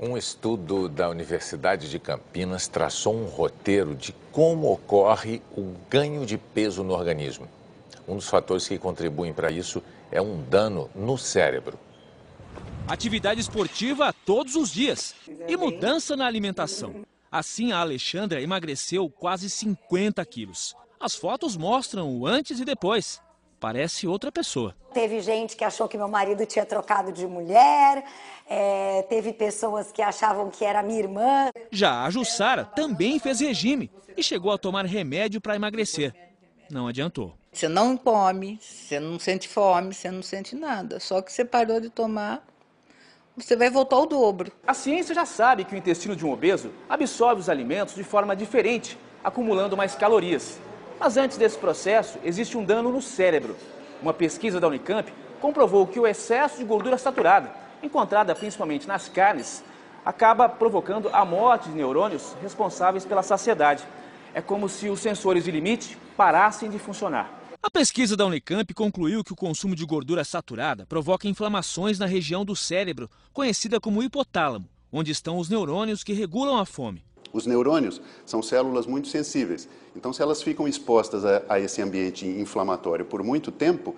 Um estudo da Universidade de Campinas traçou um roteiro de como ocorre o ganho de peso no organismo. Um dos fatores que contribuem para isso é um dano no cérebro. Atividade esportiva todos os dias e mudança na alimentação. Assim, a Alexandra emagreceu quase 50 quilos. As fotos mostram o antes e depois parece outra pessoa. Teve gente que achou que meu marido tinha trocado de mulher, é, teve pessoas que achavam que era minha irmã. Já a Jussara também fez regime e chegou a tomar remédio para emagrecer. Não adiantou. Você não come, você não sente fome, você não sente nada. Só que você parou de tomar, você vai voltar ao dobro. A ciência já sabe que o intestino de um obeso absorve os alimentos de forma diferente, acumulando mais calorias. Mas antes desse processo, existe um dano no cérebro. Uma pesquisa da Unicamp comprovou que o excesso de gordura saturada, encontrada principalmente nas carnes, acaba provocando a morte de neurônios responsáveis pela saciedade. É como se os sensores de limite parassem de funcionar. A pesquisa da Unicamp concluiu que o consumo de gordura saturada provoca inflamações na região do cérebro, conhecida como hipotálamo, onde estão os neurônios que regulam a fome. Os neurônios são células muito sensíveis. Então, se elas ficam expostas a, a, esse ambiente inflamatório por muito tempo,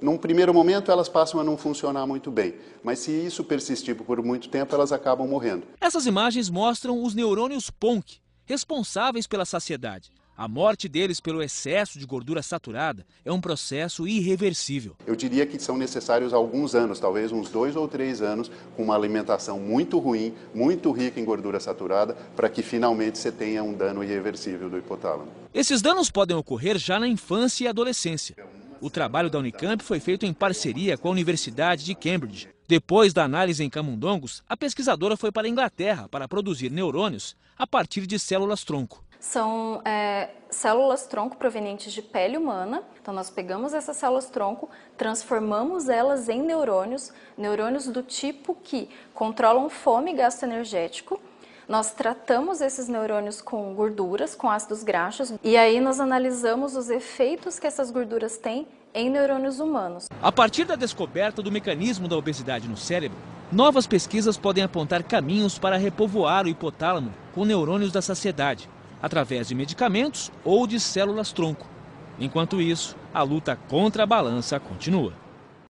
num primeiro momento elas passam a não funcionar muito bem. Mas se isso persistir por muito tempo, elas acabam morrendo. Essas imagens mostram os neurônios PONC, responsáveis pela saciedade. A morte deles pelo excesso de gordura saturada é um processo irreversível. Eu diria que são necessários alguns anos, talvez uns dois ou três anos, com uma alimentação muito ruim, muito rica em gordura saturada, para que finalmente você tenha um dano irreversível do hipotálamo. Esses danos podem ocorrer já na infância e adolescência. O trabalho da Unicamp foi feito em parceria com a Universidade de Cambridge. Depois da análise em camundongos, a pesquisadora foi para a Inglaterra para produzir neurônios a partir de células tronco são é, células-tronco provenientes de pele humana. Então, nós pegamos essas células-tronco, transformamos elas em neurônios, neurônios do tipo que controlam fome e gasto energético. Nós tratamos esses neurônios com gorduras, com ácidos graxos, e aí nós analisamos os efeitos que essas gorduras têm em neurônios humanos. A partir da descoberta do mecanismo da obesidade no cérebro, novas pesquisas podem apontar caminhos para repovoar o hipotálamo com neurônios da saciedade, através de medicamentos ou de células-tronco. Enquanto isso, a luta contra a balança continua.